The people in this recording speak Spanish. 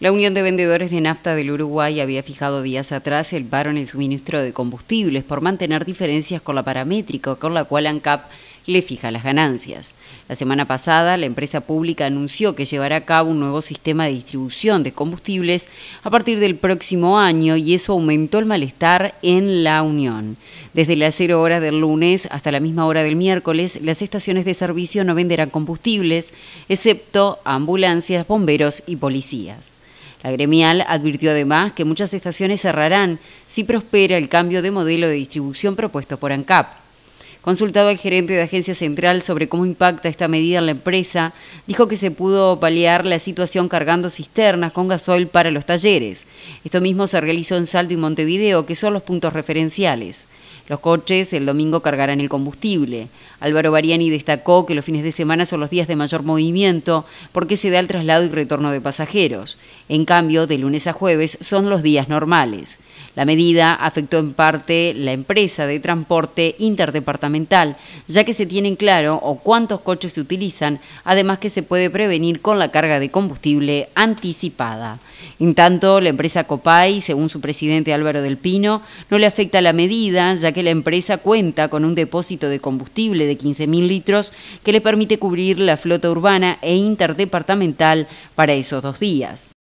La Unión de Vendedores de Nafta del Uruguay había fijado días atrás el paro en el suministro de combustibles por mantener diferencias con la paramétrica con la cual ANCAP le fija las ganancias. La semana pasada, la empresa pública anunció que llevará a cabo un nuevo sistema de distribución de combustibles a partir del próximo año y eso aumentó el malestar en la Unión. Desde las 0 horas del lunes hasta la misma hora del miércoles, las estaciones de servicio no venderán combustibles, excepto ambulancias, bomberos y policías. La gremial advirtió además que muchas estaciones cerrarán si prospera el cambio de modelo de distribución propuesto por ANCAP. Consultado al gerente de Agencia Central sobre cómo impacta esta medida en la empresa, dijo que se pudo paliar la situación cargando cisternas con gasoil para los talleres. Esto mismo se realizó en Salto y Montevideo, que son los puntos referenciales. Los coches el domingo cargarán el combustible. Álvaro Bariani destacó que los fines de semana son los días de mayor movimiento porque se da el traslado y retorno de pasajeros. En cambio, de lunes a jueves son los días normales. La medida afectó en parte la empresa de transporte interdepartamental ya que se tienen claro o cuántos coches se utilizan, además que se puede prevenir con la carga de combustible anticipada. En tanto, la empresa Copay, según su presidente Álvaro del Pino, no le afecta la medida, ya que la empresa cuenta con un depósito de combustible de 15.000 litros que le permite cubrir la flota urbana e interdepartamental para esos dos días.